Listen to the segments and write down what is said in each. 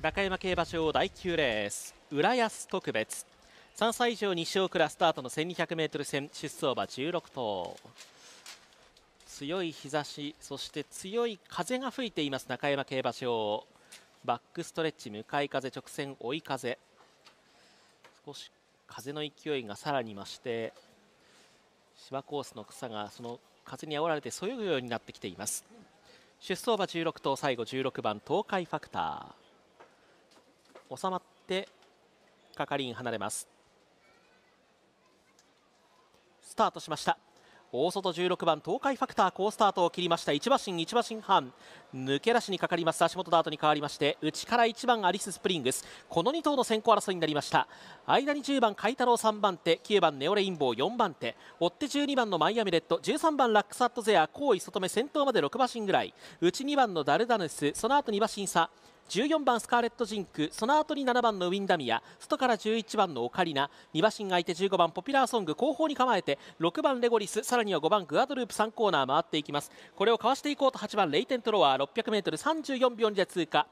高山競馬場第9レース浦安特別3歳以上2勝クラスタートの 1200m 戦出走馬16頭強い日差しそして強い風が吹いています中山競馬場バックストレッチ向かい風直線追い風少し風の勢いがさらに増して芝コースの草がその風にあおられてそよぐようになってきています出走馬16頭最後16番東海ファクター収まって係員離れますスタートしました大外16番東海ファクター好スタートを切りました1馬身1馬身半抜け出しにかかります足元ダートに変わりまして内から1番アリス・スプリングスこの2頭の先行争いになりました間に10番海太郎3番手9番ネオレインボー4番手追って12番のマイアミレット13番ラックスアットゼア後位外目先頭まで6馬身ぐらい内2番のダルダヌスその後2馬身差14番スカーレットジンクその後に7番のウィンダミア外から11番のオカリナ2馬身相手15番ポピュラーソング後方に構えて6番レゴリスさらには5番グアドループ3コーナー回っていきますこれをかわしていこうと8番レイテントロワー 600m34 秒2で通過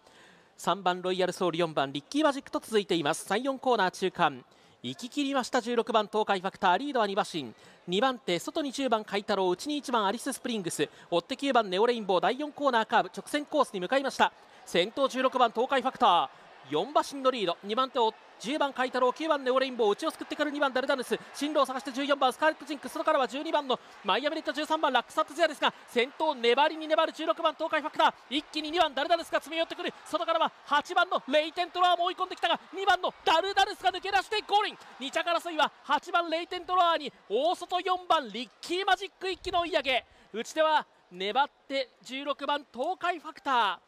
3番ロイヤルソウル4番リッキーマジックと続いています34コーナー中間行き切りました16番東海ファクターリードは2馬身2番手外に10番海太郎内に1番アリススプリングス追って9番ネオレインボー第4コーナーカーブ直線コースに向かいました先頭16番東海ファクター4馬身のリード2番手を10番海太郎9番ネオレインボー内を救ってくる2番ダルダヌス進路を探して14番スカーレットジンク外からは12番のマイアミレット13番ラックサットゼアですが先頭粘りに粘る16番東海ファクター一気に2番ダルダヌスが詰め寄ってくる外からは8番のレイテントロアも追い込んできたが2番のダルダヌスが抜け出してゴールイン2着争いは8番レイテントロアに大外4番リッキーマジック一気の追い上げ内では粘って16番東海ファクター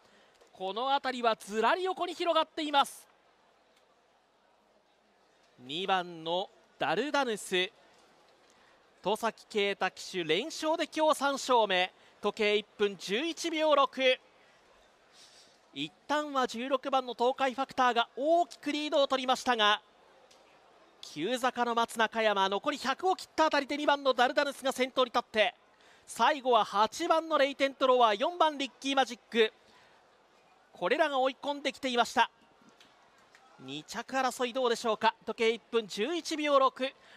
この辺りはずらり横に広がっています2番のダルダヌス戸崎圭太騎手連勝で今日3勝目時計1分11秒6一旦は16番の東海ファクターが大きくリードを取りましたが急坂の松中山残り100を切ったあたりで2番のダルダヌスが先頭に立って最後は8番のレイテントロワー4番リッキーマジックこれらが追い込んできていました2着争いどうでしょうか時計1分11秒6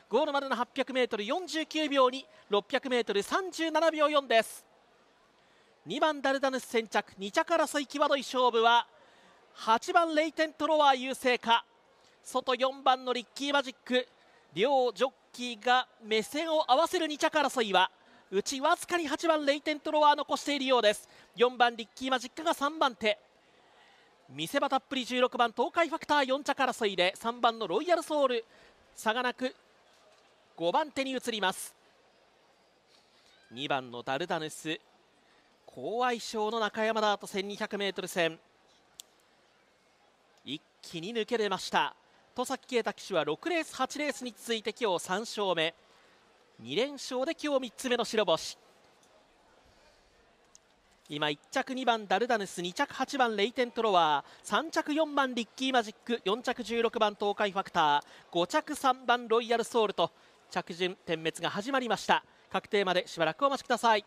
ゴールまでの 800m49 秒に 600m37 秒4です2番ダルダヌス先着2着争い際どい勝負は8番レイテントロワー優勢か外4番のリッキーマジック両ジョッキーが目線を合わせる2着争いはうちわずかに8番レイテントロワー残しているようです4番リッキーマジックが3番手見せ場たっぷり16番東海ファクター4着争いで3番のロイヤルソウル差がなく5番手に移ります2番のダルダヌス高相性の中山だと 1200m 戦一気に抜け出ました戸崎啓太騎手は6レース8レースに続いて今日3勝目2連勝で今日3つ目の白星今1着2番ダルダヌス2着8番レイテントロワー3着4番リッキーマジック4着16番東海ファクター5着3番ロイヤルソウルと着順点滅が始まりました確定までしばらくお待ちください